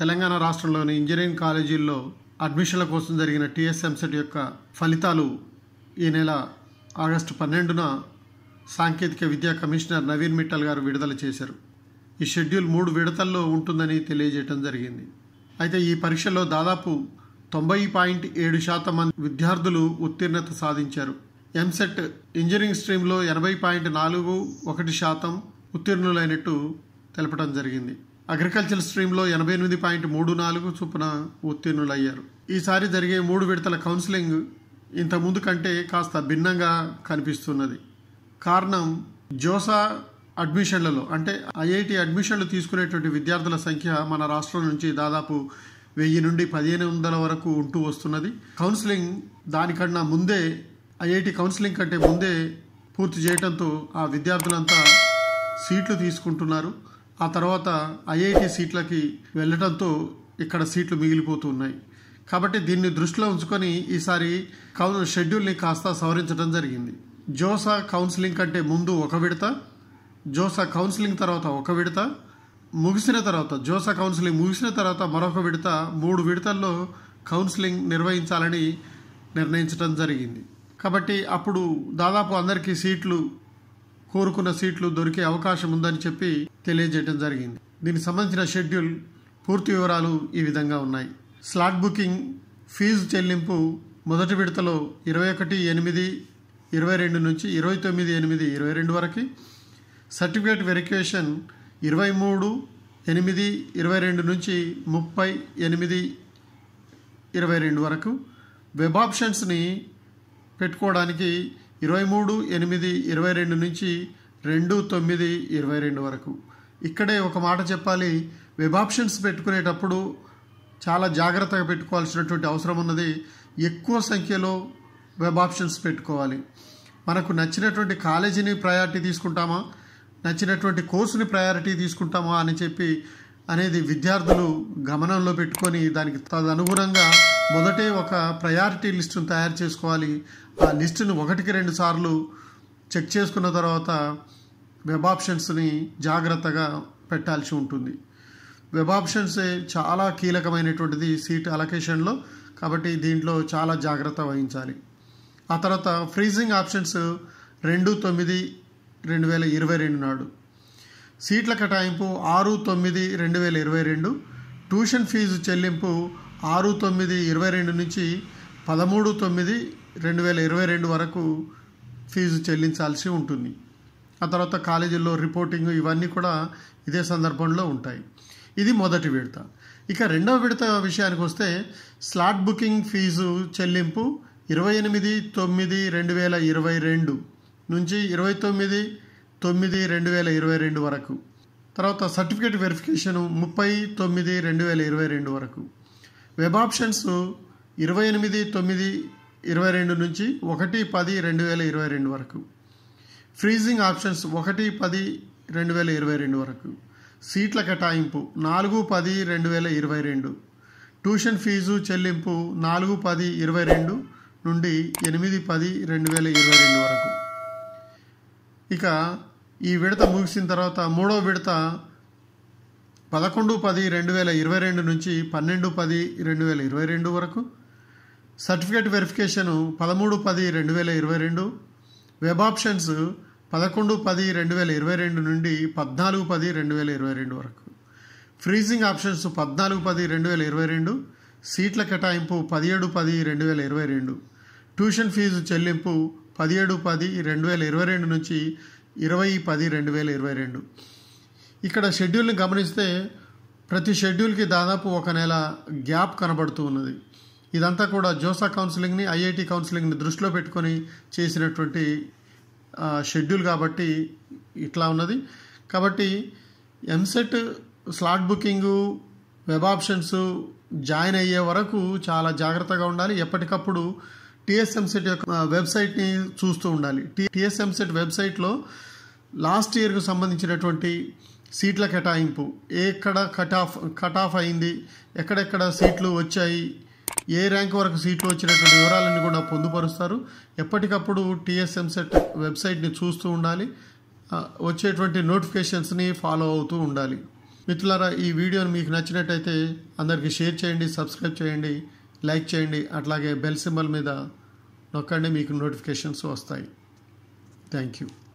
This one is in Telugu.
తెలంగాణ రాష్ట్రంలోని ఇంజనీరింగ్ కాలేజీల్లో అడ్మిషన్ల కోసం జరిగిన టీఎస్ఎంసెట్ యొక్క ఫలితాలు ఈ నెల ఆగస్టు పన్నెండున సాంకేతిక విద్యా కమిషనర్ నవీన్ మిట్టల్ గారు విడుదల చేశారు ఈ షెడ్యూల్ మూడు విడతల్లో ఉంటుందని తెలియజేయడం జరిగింది అయితే ఈ పరీక్షలో దాదాపు తొంభై పాయింట్ ఏడు శాతం మంది విద్యార్థులు ఉత్తీర్ణత సాధించారు ఎంసెట్ ఇంజనీరింగ్ స్ట్రీమ్లో ఎనభై పాయింట్ నాలుగు ఒకటి శాతం ఉత్తీర్ణులైనట్టు తెలపడం జరిగింది అగ్రికల్చర్ స్ట్రీమ్లో ఎనభై ఎనిమిది పాయింట్ మూడు నాలుగు చొప్పున ఉత్తీర్ణులయ్యారు ఈసారి జరిగే మూడు విడతల కౌన్సిలింగ్ ఇంతకుముందు కంటే కాస్త భిన్నంగా కనిపిస్తున్నది కారణం జోసా అడ్మిషన్లలో అంటే ఐఐటి అడ్మిషన్లు తీసుకునేటువంటి విద్యార్థుల సంఖ్య మన రాష్ట్రం నుంచి దాదాపు వెయ్యి నుండి పదిహేను వందల వరకు ఉంటూ వస్తున్నది కౌన్సిలింగ్ దానికన్నా ముందే ఐఐటి కౌన్సిలింగ్ కంటే ముందే పూర్తి చేయడంతో ఆ విద్యార్థులంతా సీట్లు తీసుకుంటున్నారు ఆ తర్వాత ఐఐటి సీట్లకి వెళ్ళడంతో ఇక్కడ సీట్లు మిగిలిపోతున్నాయి కాబట్టి దీన్ని దృష్టిలో ఉంచుకొని ఈసారి కౌన్ షెడ్యూల్ని కాస్త సవరించడం జరిగింది జోసా కౌన్సిలింగ్ కంటే ముందు ఒక విడత జోసా కౌన్సిలింగ్ తర్వాత ఒక విడత ముగిసిన తర్వాత జోసా కౌన్సిలింగ్ ముగిసిన తర్వాత మరొక విడత మూడు విడతల్లో కౌన్సిలింగ్ నిర్వహించాలని నిర్ణయించడం జరిగింది కాబట్టి అప్పుడు దాదాపు అందరికీ సీట్లు కోరుకున్న సీట్లు దొరికే అవకాశం ఉందని చెప్పి తెలియజేయడం జరిగింది దీనికి సంబంధించిన షెడ్యూల్ పూర్తి వివరాలు ఈ విధంగా ఉన్నాయి స్లాట్ బుకింగ్ ఫీజు చెల్లింపు మొదటి విడతలో ఇరవై ఒకటి ఎనిమిది ఇరవై రెండు నుంచి ఇరవై తొమ్మిది ఎనిమిది ఇరవై రెండు వరకు సర్టిఫికేట్ వెరిఫికేషన్ ఇరవై మూడు ఎనిమిది ఇరవై రెండు నుంచి ముప్పై ఎనిమిది ఇరవై రెండు వరకు వెబ్ ఆప్షన్స్ని పెట్టుకోవడానికి ఇరవై మూడు ఎనిమిది ఇరవై రెండు నుంచి రెండు తొమ్మిది ఇరవై రెండు వరకు ఇక్కడే ఒక మాట చెప్పాలి వెబ్ ఆప్షన్స్ పెట్టుకునేటప్పుడు చాలా జాగ్రత్తగా పెట్టుకోవాల్సినటువంటి అవసరం ఉన్నది ఎక్కువ సంఖ్యలో వెబ్ ఆప్షన్స్ పెట్టుకోవాలి మనకు నచ్చినటువంటి కాలేజీని ప్రయారిటీ తీసుకుంటామా నచ్చినటువంటి కోర్సుని ప్రయారిటీ తీసుకుంటామా అని చెప్పి అనేది విద్యార్థులు గమనంలో పెట్టుకొని దానికి తదనుగుణంగా మొదటే ఒక ప్రయారిటీ లిస్టును తయారు చేసుకోవాలి ఆ లిస్టును ఒకటికి రెండు సార్లు చెక్ చేసుకున్న తర్వాత వెబ్ ఆప్షన్స్ని జాగ్రత్తగా పెట్టాల్సి ఉంటుంది వెబ్ ఆప్షన్స్ చాలా కీలకమైనటువంటిది సీట్ అలొకేషన్లో కాబట్టి దీంట్లో చాలా జాగ్రత్త వహించాలి ఆ తర్వాత ఫ్రీజింగ్ ఆప్షన్స్ రెండు తొమ్మిది రెండు వేల ఇరవై రెండు నాడు సీట్ల కేటాయింపు ఆరు తొమ్మిది రెండు వేల ఇరవై రెండు ట్యూషన్ ఫీజు చెల్లింపు ఆరు తొమ్మిది ఇరవై రెండు నుంచి పదమూడు తొమ్మిది రెండు వేల ఇరవై రెండు వరకు ఫీజు చెల్లించాల్సి ఉంటుంది ఆ తర్వాత కాలేజీల్లో రిపోర్టింగ్ ఇవన్నీ కూడా ఇదే సందర్భంలో ఉంటాయి ఇది మొదటి విడత ఇక రెండవ విడత విషయానికి వస్తే స్లాట్ బుకింగ్ ఫీజు చెల్లింపు ఇరవై ఎనిమిది తొమ్మిది రెండు వేల ఇరవై రెండు నుంచి ఇరవై తొమ్మిది తొమ్మిది రెండు వేల ఇరవై రెండు వరకు తర్వాత సర్టిఫికేట్ వెరిఫికేషను ముప్పై తొమ్మిది రెండు వేల ఇరవై రెండు వరకు వెబ్ ఆప్షన్స్ ఇరవై ఎనిమిది తొమ్మిది ఇరవై రెండు నుంచి ఒకటి పది రెండు వేల ఇరవై రెండు వరకు ఫ్రీజింగ్ ఆప్షన్స్ ఒకటి పది రెండు వేల ఇరవై రెండు వరకు సీట్ల కేటాయింపు నాలుగు పది రెండు వేల ఇరవై రెండు ట్యూషన్ ఫీజు చెల్లింపు నాలుగు పది ఇరవై రెండు నుండి ఎనిమిది పది రెండు వేల ఇరవై రెండు వరకు ఇక ఈ విడత ముగిసిన తర్వాత మూడో విడత పదకొండు పది రెండు వేల ఇరవై రెండు నుంచి పన్నెండు పది రెండు వేల ఇరవై రెండు వరకు సర్టిఫికేట్ వెరిఫికేషను పదమూడు పది రెండు వేల ఇరవై రెండు వెబ్ ఆప్షన్స్ పదకొండు పది రెండు వేల ఇరవై రెండు నుండి పద్నాలుగు పది రెండు వేల ఇరవై రెండు వరకు ఫ్రీజింగ్ ఆప్షన్స్ పద్నాలుగు పది రెండు వేల ఇరవై రెండు సీట్ల కేటాయింపు పదిహేడు పది రెండు వేల ఇరవై రెండు ట్యూషన్ ఫీజు చెల్లింపు పదిహేడు పది రెండు వేల ఇరవై రెండు నుంచి ఇరవై పది రెండు వేల ఇరవై రెండు ఇక్కడ షెడ్యూల్ని గమనిస్తే ప్రతి షెడ్యూల్కి దాదాపు ఒక నెల గ్యాప్ కనబడుతూ ఉన్నది ఇదంతా కూడా జోసా కౌన్సిలింగ్ని ఐఐటి కౌన్సిలింగ్ని దృష్టిలో పెట్టుకొని చేసినటువంటి షెడ్యూల్ కాబట్టి ఇట్లా ఉన్నది కాబట్టి EAMCET slot booking web options join అయ్యే వరకు చాలా జాగ్రత్తగా ఉండాలి ఎప్పటికప్పుడు టీఎస్ఎంసెట్ యొక్క వెబ్సైట్ని చూస్తూ ఉండాలి టీఎస్ఎంసెట్ వెబ్సైట్లో లాస్ట్ ఇయర్కు సంబంధించినటువంటి సీట్ల కేటాయింపు ఎక్కడ కట్ ఆఫ్ కట్ ఆఫ్ అయింది ఎక్కడెక్కడ సీట్లు వచ్చాయి ఏ ర్యాంక్ వరకు సీట్లు వచ్చినటువంటి వివరాలన్నీ కూడా పొందుపరుస్తారు ఎప్పటికప్పుడు టీఎస్ఎం సెట్ వెబ్సైట్ని చూస్తూ ఉండాలి వచ్చేటువంటి నోటిఫికేషన్స్ని ఫాలో అవుతూ ఉండాలి మిత్రులారా ఈ వీడియోని మీకు నచ్చినట్టయితే అందరికీ షేర్ చేయండి సబ్స్క్రైబ్ చేయండి లైక్ చేయండి అట్లాగే బెల్ సింబల్ మీద నొక్కండి మీకు నోటిఫికేషన్స్ వస్తాయి థ్యాంక్ యూ